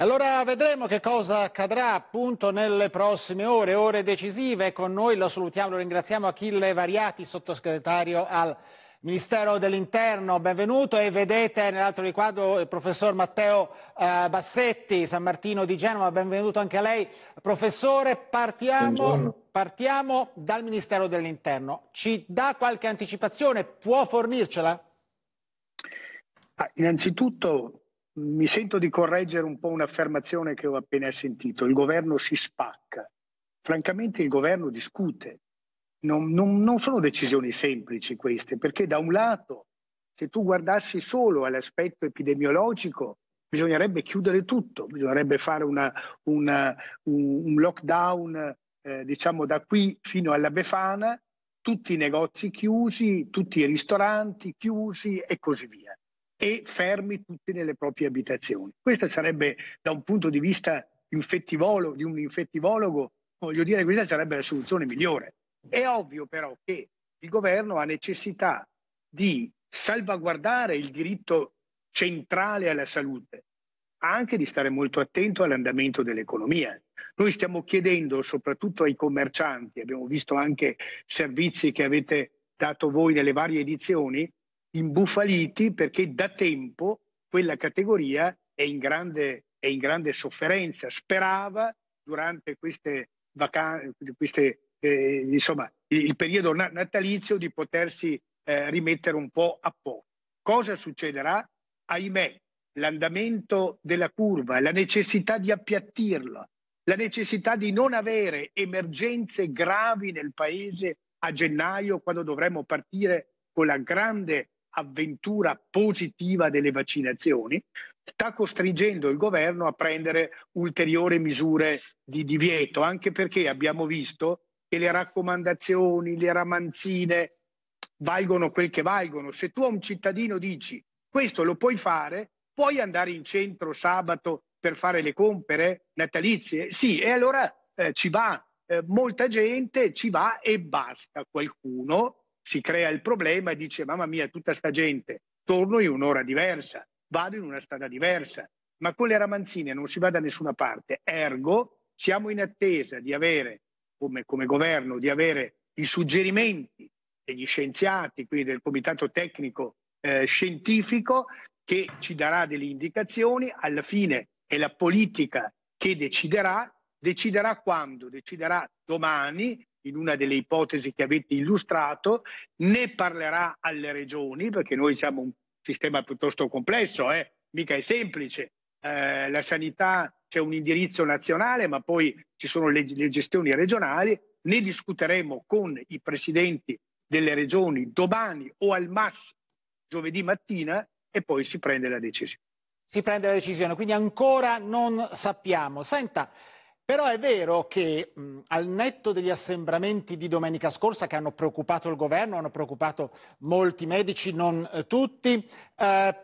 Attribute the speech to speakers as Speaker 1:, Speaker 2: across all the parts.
Speaker 1: Allora vedremo che cosa accadrà appunto nelle prossime ore, ore decisive. Con noi lo salutiamo, lo ringraziamo Achille Variati, sottosegretario al Ministero dell'Interno, benvenuto e vedete nell'altro riquadro il professor Matteo eh, Bassetti, San Martino di Genova, benvenuto anche a lei. Professore, partiamo, partiamo dal Ministero dell'Interno. Ci dà qualche anticipazione? Può fornircela?
Speaker 2: Ah, innanzitutto mi sento di correggere un po' un'affermazione che ho appena sentito. Il governo si spacca. Francamente il governo discute. Non, non, non sono decisioni semplici queste, perché da un lato, se tu guardassi solo all'aspetto epidemiologico, bisognerebbe chiudere tutto, bisognerebbe fare una, una, un, un, lockdown eh, diciamo da qui fino alla Befana, tutti i negozi chiusi, tutti i ristoranti chiusi e così via e fermi tutti nelle proprie abitazioni. Questa sarebbe, da un punto di vista infettivolo, di un infettivologo, voglio dire, questa sarebbe la soluzione migliore. È ovvio però che il governo ha necessità di salvaguardare il diritto centrale alla salute, anche di stare molto attento all'andamento dell'economia. Noi stiamo chiedendo soprattutto ai commercianti, abbiamo visto anche servizi che avete dato voi nelle varie edizioni, imbufaliti perché da tempo quella categoria è in grande, è in grande sofferenza. Sperava durante queste vacanze, eh, insomma, il, il periodo natalizio di potersi eh, rimettere un po' a posto. Cosa succederà? Ahimè, l'andamento della curva, la necessità di appiattirla, la necessità di non avere emergenze gravi nel paese a gennaio quando dovremo partire con la grande avventura positiva delle vaccinazioni sta costringendo il governo a prendere ulteriori misure di divieto, anche perché abbiamo visto che le raccomandazioni, le ramanzine valgono quel che valgono. Se tu a un cittadino dici questo lo puoi fare, puoi andare in centro sabato per fare le compere natalizie? Sì, e allora eh, ci va. Eh, molta gente ci va e basta qualcuno si crea il problema e dice mamma mia tutta sta gente, torno in un'ora diversa, vado in una strada diversa, ma con le ramanzine non si va da nessuna parte, ergo siamo in attesa di avere come, come governo, di avere i suggerimenti degli scienziati, quindi del comitato tecnico eh, scientifico che ci darà delle indicazioni, alla fine è la politica che deciderà, deciderà quando? Deciderà domani in una delle ipotesi che avete illustrato, ne parlerà alle regioni, perché noi siamo un sistema piuttosto complesso, eh? mica è semplice. Eh, la sanità c'è un indirizzo nazionale, ma poi ci sono le, le gestioni regionali, ne discuteremo con i presidenti delle regioni domani o al massimo giovedì mattina e poi si prende la decisione. Si prende la decisione, quindi ancora
Speaker 1: non sappiamo. Senta, però è vero che mh, al netto degli assembramenti di domenica scorsa che hanno preoccupato il governo, hanno preoccupato molti medici, non eh, tutti, eh,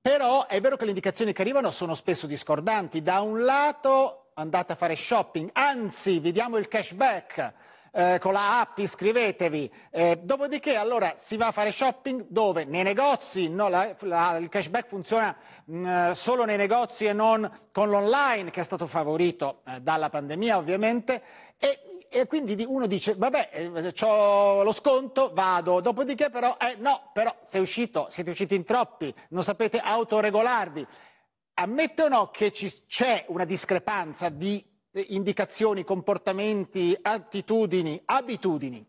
Speaker 1: però è vero che le indicazioni che arrivano sono spesso discordanti. Da un lato andate a fare shopping, anzi vi diamo il cashback eh, con la app iscrivetevi. Eh, dopodiché allora si va a fare shopping dove? Nei negozi, no? la, la, il cashback funziona mh, mm, solo nei negozi e non con l'online che è stato favorito eh, dalla pandemia ovviamente. E, e, quindi uno dice, vabbè, eh, ho lo sconto, vado. Dopodiché però, eh, no, però sei uscito, siete usciti in troppi, non sapete autoregolarvi. Ammettono che c'è una discrepanza di indicazioni, comportamenti, attitudini,
Speaker 2: abitudini?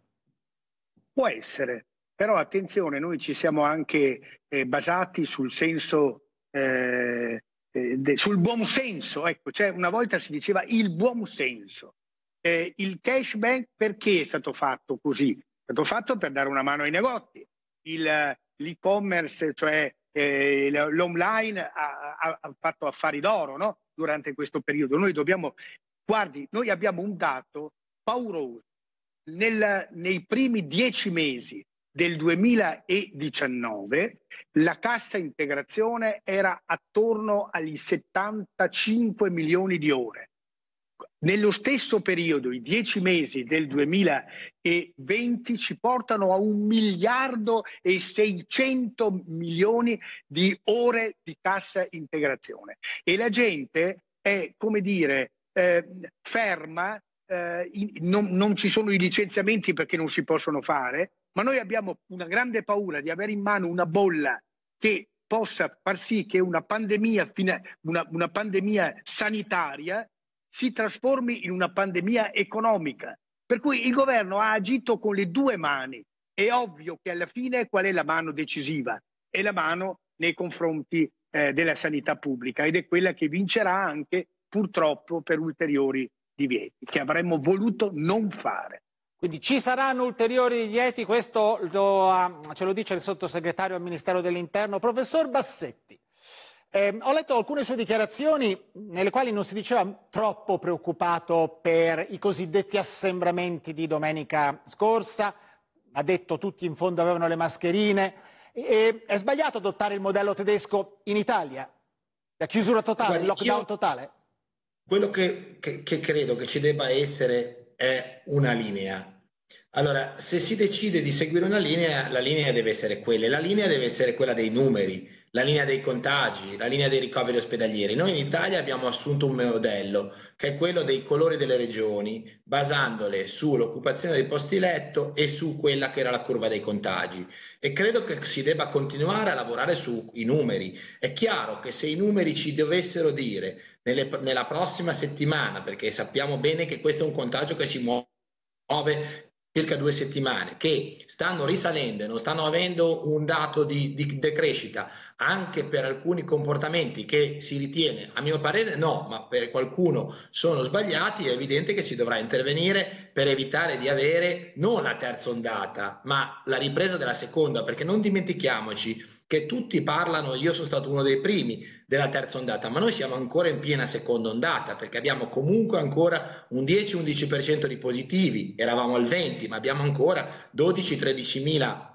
Speaker 2: Può essere, però attenzione, noi ci siamo anche eh, basati sul senso, eh, eh, de, sul buon senso, ecco, cioè una volta si diceva il buon senso. Eh, il cashback perché è stato fatto così? È stato fatto per dare una mano ai negozi. Il, l'e-commerce, cioè eh, l'online, ha, ha, fatto affari d'oro no? durante questo periodo. Noi dobbiamo Guardi, noi abbiamo un dato pauroso. Nel, nei primi dieci mesi del 2019 la cassa integrazione era attorno agli 75 milioni di ore. Nello stesso periodo, i dieci mesi del 2020 ci portano a un miliardo e 600 milioni di ore di cassa integrazione e la gente è, come dire, eh, ferma, eh, in, non, non, ci sono i licenziamenti perché non si possono fare, ma noi abbiamo una grande paura di avere in mano una bolla che possa far sì che una pandemia, una, una pandemia sanitaria si trasformi in una pandemia economica. Per cui il governo ha agito con le due mani. È ovvio che alla fine qual è la mano decisiva? È la mano nei confronti eh, della sanità pubblica ed è quella che vincerà anche purtroppo per ulteriori divieti che avremmo voluto non fare.
Speaker 1: Quindi ci saranno ulteriori divieti, questo lo, uh, ce lo dice il sottosegretario al Ministero dell'Interno, professor Bassetti. Eh, ho letto alcune sue dichiarazioni nelle quali non si diceva troppo preoccupato per i cosiddetti assembramenti di domenica scorsa, ha detto tutti in fondo avevano le mascherine, e, è sbagliato adottare il modello tedesco in Italia, la chiusura totale, Guarda, il lockdown io... totale?
Speaker 3: Quello che, che, che credo che ci debba essere è una linea. Allora, se si decide di seguire una linea, la linea deve essere quella, la linea deve essere quella dei numeri la linea dei contagi, la linea dei ricoveri ospedalieri. Noi in Italia abbiamo assunto un modello che è quello dei colori delle regioni, basandole sull'occupazione dei posti letto e su quella che era la curva dei contagi. E credo che si debba continuare a lavorare sui numeri. È chiaro che se i numeri ci dovessero dire nelle, nella prossima settimana, perché sappiamo bene che questo è un contagio che si muove circa due settimane, che stanno risalendo e non stanno avendo un dato di, di decrescita, anche per alcuni comportamenti che si ritiene, a mio parere no, ma per qualcuno sono sbagliati, è evidente che si dovrà intervenire per evitare di avere non la terza ondata, ma la ripresa della seconda, perché non dimentichiamoci che tutti parlano, io sono stato uno dei primi della terza ondata, ma noi siamo ancora in piena seconda ondata perché abbiamo comunque ancora un 10-11% di positivi, eravamo al 20, ma abbiamo ancora 12-13 mila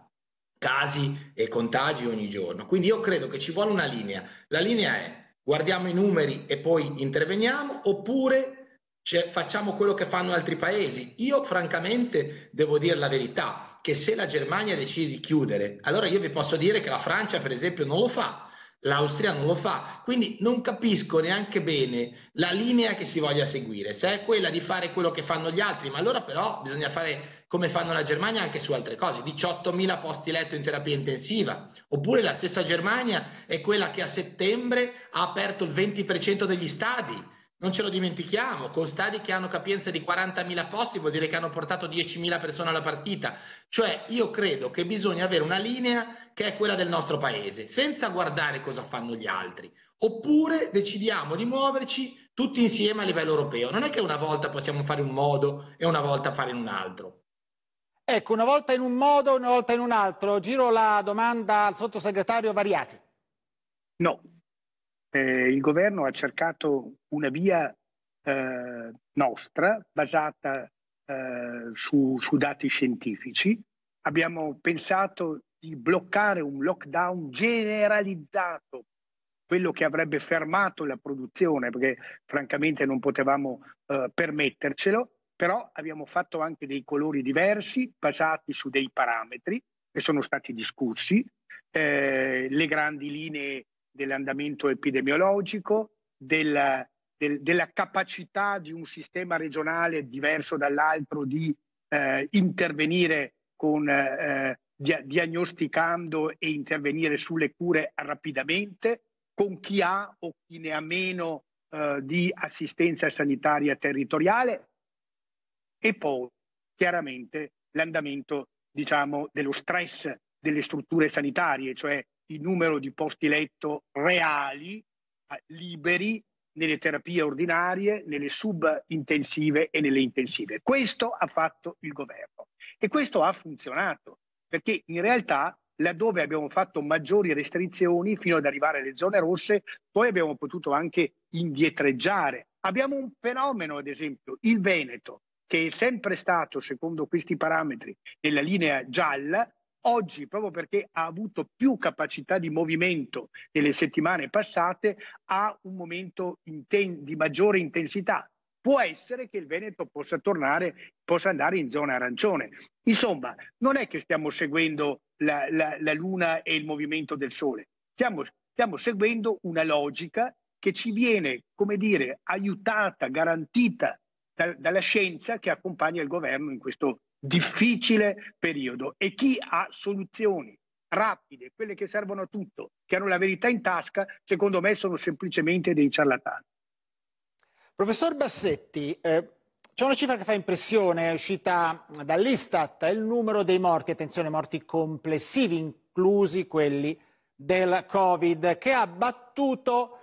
Speaker 3: casi e contagi ogni giorno. Quindi io credo che ci vuole una linea. La linea è guardiamo i numeri e poi interveniamo oppure cioè, facciamo quello che fanno altri paesi. Io francamente devo dire la verità che se la Germania decide di chiudere, allora io vi posso dire che la Francia per esempio non lo fa L'Austria non lo fa, quindi non capisco neanche bene la linea che si voglia seguire, se è quella di fare quello che fanno gli altri, ma allora però bisogna fare come fanno la Germania anche su altre cose, 18.000 posti letto in terapia intensiva, oppure la stessa Germania è quella che a settembre ha aperto il 20% degli stadi, non ce lo dimentichiamo, con stadi che hanno capienza di 40.000 posti vuol dire che hanno portato 10.000 persone alla partita. Cioè io credo che bisogna avere una linea che è quella del nostro paese, senza guardare cosa fanno gli altri. Oppure decidiamo di muoverci tutti insieme a livello europeo. Non è che una volta possiamo fare un modo e una volta fare in un altro.
Speaker 1: Ecco, una volta in un modo, e una volta in un altro. Giro la domanda al
Speaker 2: sottosegretario Variati. No, eh, il governo ha cercato una via eh, nostra basata eh, su, su, dati scientifici. Abbiamo pensato di bloccare un lockdown generalizzato, quello che avrebbe fermato la produzione, perché francamente non potevamo eh, permettercelo, però abbiamo fatto anche dei colori diversi basati su dei parametri che sono stati discussi, eh, le grandi linee dell'andamento epidemiologico, del, del, della capacità di un sistema regionale diverso dall'altro di eh, intervenire con, eh, dia- diagnosticando e intervenire sulle cure rapidamente con chi ha o chi ne ha meno eh, di assistenza sanitaria territoriale e poi chiaramente l'andamento diciamo, dello stress delle strutture sanitarie, cioè il numero di posti letto reali, eh, liberi, nelle terapie ordinarie, nelle subintensive e nelle intensive. Questo ha fatto il governo e questo ha funzionato, perché in realtà laddove abbiamo fatto maggiori restrizioni fino ad arrivare alle zone rosse, poi abbiamo potuto anche indietreggiare. Abbiamo un fenomeno, ad esempio, il Veneto, che è sempre stato, secondo questi parametri, nella linea gialla, oggi, proprio perché ha avuto più capacità di movimento nelle settimane passate, ha un momento inten- di maggiore intensità. Può essere che il Veneto possa tornare, possa andare in zona arancione. Insomma, non è che stiamo seguendo la, la, la luna e il movimento del sole, stiamo, stiamo seguendo una logica che ci viene, come dire, aiutata, garantita dalla scienza che accompagna il governo in questo, difficile periodo e chi ha soluzioni rapide, quelle che servono a tutto, che hanno la verità in tasca, secondo me sono semplicemente dei ciarlatani. Professor Bassetti, eh, c'è una cifra che fa impressione, è uscita
Speaker 1: dall'Istat, è il numero dei morti, attenzione, morti complessivi, inclusi quelli del Covid, che ha battuto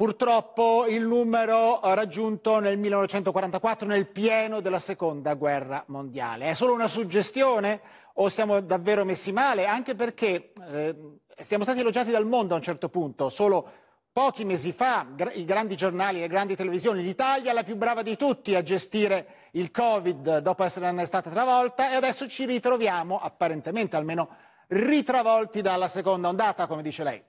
Speaker 1: Purtroppo il numero raggiunto nel 1944 nel pieno della seconda guerra mondiale. È solo una suggestione o siamo davvero messi male? Anche perché eh, siamo stati elogiati dal mondo a un certo punto, solo pochi mesi fa i grandi giornali, e le grandi televisioni, l'Italia è la più brava di tutti a gestire il Covid dopo essere stata travolta e adesso ci ritroviamo apparentemente almeno ritravolti dalla seconda ondata, come dice lei.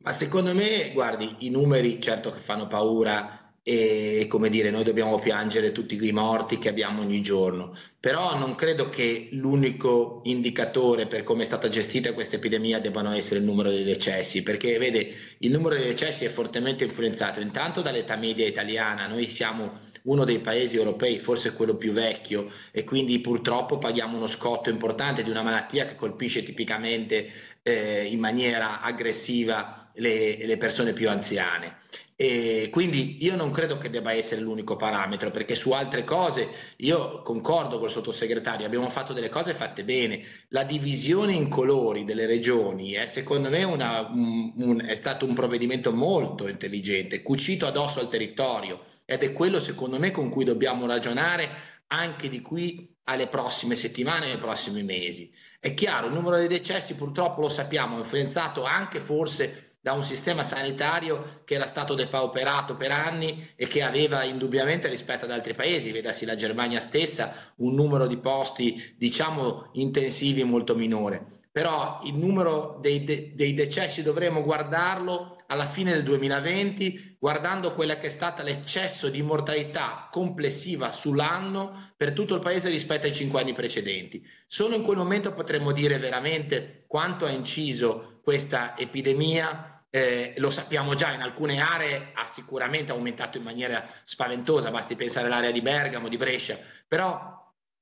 Speaker 3: Ma secondo me, guardi, i numeri certo che fanno paura e come dire, noi dobbiamo piangere tutti i morti che abbiamo ogni giorno, però non credo che l'unico indicatore per come è stata gestita questa epidemia debbano essere il numero dei decessi, perché vede, il numero dei decessi è fortemente influenzato intanto dall'età media italiana, noi siamo uno dei paesi europei, forse quello più vecchio, e quindi purtroppo paghiamo uno scotto importante di una malattia che colpisce tipicamente eh, in maniera aggressiva le, le persone più anziane. E quindi io non credo che debba essere l'unico parametro, perché su altre cose io concordo col sottosegretario, abbiamo fatto delle cose fatte bene. La divisione in colori delle regioni è eh, secondo me una, un, un, è stato un provvedimento molto intelligente, cucito addosso al territorio ed è quello secondo me con cui dobbiamo ragionare anche di qui alle prossime settimane e ai prossimi mesi. È chiaro, il numero dei decessi purtroppo lo sappiamo, è influenzato anche forse da un sistema sanitario che era stato depauperato per anni e che aveva indubbiamente rispetto ad altri paesi, vedasi la Germania stessa, un numero di posti diciamo intensivi molto minore. Però il numero dei, de- dei decessi dovremo guardarlo alla fine del 2020 guardando quella che è stata l'eccesso di mortalità complessiva sull'anno per tutto il paese rispetto ai cinque anni precedenti. Solo in quel momento potremmo dire veramente quanto ha inciso questa epidemia eh, lo sappiamo già, in alcune aree ha sicuramente aumentato in maniera spaventosa, basti pensare all'area di Bergamo, di Brescia, però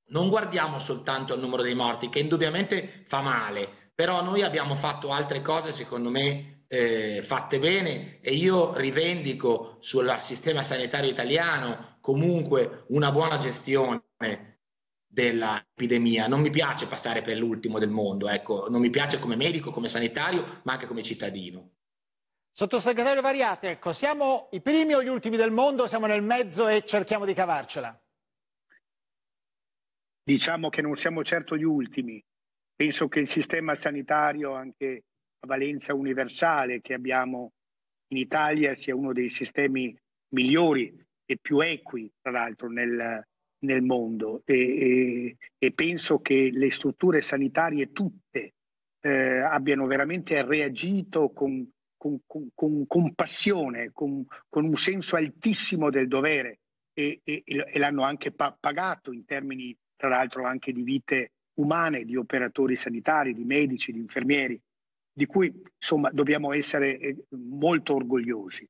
Speaker 3: non guardiamo soltanto al numero dei morti, che indubbiamente fa male, però noi abbiamo fatto altre cose, secondo me, eh, fatte bene e io rivendico sul sistema sanitario italiano comunque una buona gestione dell'epidemia. Non mi piace passare per l'ultimo del mondo, ecco, non mi piace come medico, come sanitario, ma anche come cittadino. Sottosegretario Variate, ecco, siamo i primi
Speaker 1: o gli ultimi del mondo, siamo nel mezzo e cerchiamo di cavarcela.
Speaker 2: Diciamo che non siamo certo gli ultimi. Penso che il sistema sanitario, anche valenza universale che abbiamo in Italia sia uno dei sistemi migliori e più equi, tra l'altro, nel, nel mondo. E, e, e, penso che le strutture sanitarie tutte eh, abbiano veramente reagito con, con, con, con passione, con, un senso altissimo del dovere e, e l'hanno anche pa- pagato in termini, tra l'altro, anche di vite umane, di operatori sanitari, di medici, di infermieri di cui insomma, dobbiamo essere eh, molto orgogliosi.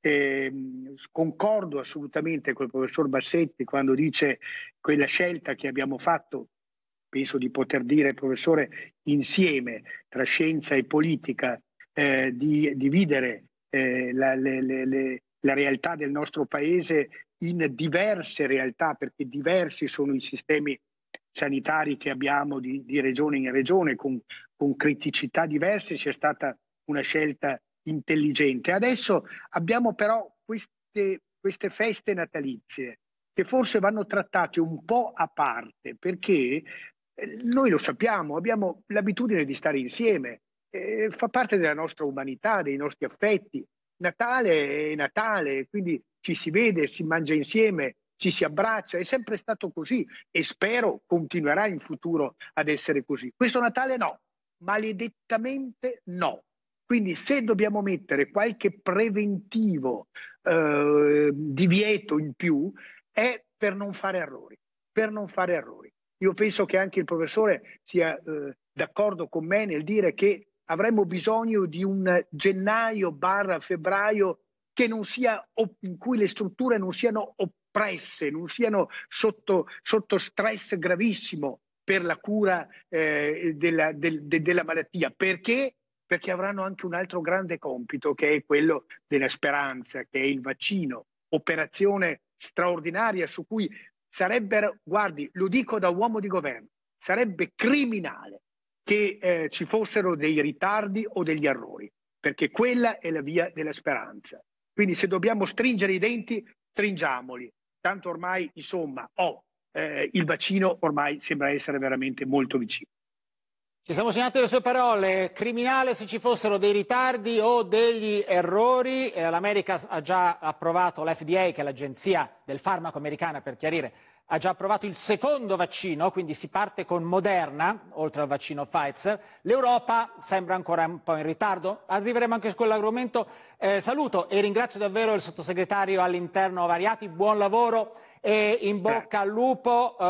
Speaker 2: Eh, concordo assolutamente con il professor Bassetti quando dice quella scelta che abbiamo fatto, penso di poter dire, professore, insieme tra scienza e politica, eh, di dividere eh, la, le, le, le, la realtà del nostro paese in diverse realtà, perché diversi sono i sistemi sanitari che abbiamo di, di regione in regione con, con criticità diverse c'è stata una scelta intelligente. Adesso abbiamo però queste, queste feste natalizie che forse vanno trattate un po' a parte perché eh, noi lo sappiamo, abbiamo l'abitudine di stare insieme, eh, fa parte della nostra umanità, dei nostri affetti. Natale è Natale, quindi ci si vede, si mangia insieme, ci si abbraccia, è sempre stato così e spero continuerà in futuro ad essere così. Questo Natale no, maledettamente no. Quindi se dobbiamo mettere qualche preventivo eh, divieto in più è per non fare errori, per non fare errori. Io penso che anche il professore sia eh, d'accordo con me nel dire che avremmo bisogno di un gennaio barra febbraio non sia, in cui le strutture non siano oppresse, non siano sotto, sotto stress gravissimo per la cura eh, della, del, de, della malattia. Perché? Perché avranno anche un altro grande compito che è quello della speranza, che è il vaccino, operazione straordinaria su cui sarebbero, guardi, lo dico da uomo di governo, sarebbe criminale che eh, ci fossero dei ritardi o degli errori, perché quella è la via della speranza. Quindi se dobbiamo stringere i denti, stringiamoli, tanto ormai, insomma, oh, eh, il vaccino ormai sembra essere veramente molto vicino. Ci siamo segnate le sue parole, criminale
Speaker 1: se ci fossero dei ritardi o degli errori, l'America ha già approvato l'FDA, che è l'agenzia del farmaco americana per chiarire ha già approvato il secondo vaccino, quindi si parte con Moderna, oltre al vaccino Pfizer. L'Europa sembra ancora un po' in ritardo. Arriveremo anche su quell'argomento. Eh, saluto e ringrazio davvero il sottosegretario all'interno Variati. Buon lavoro e in bocca al lupo. Eh,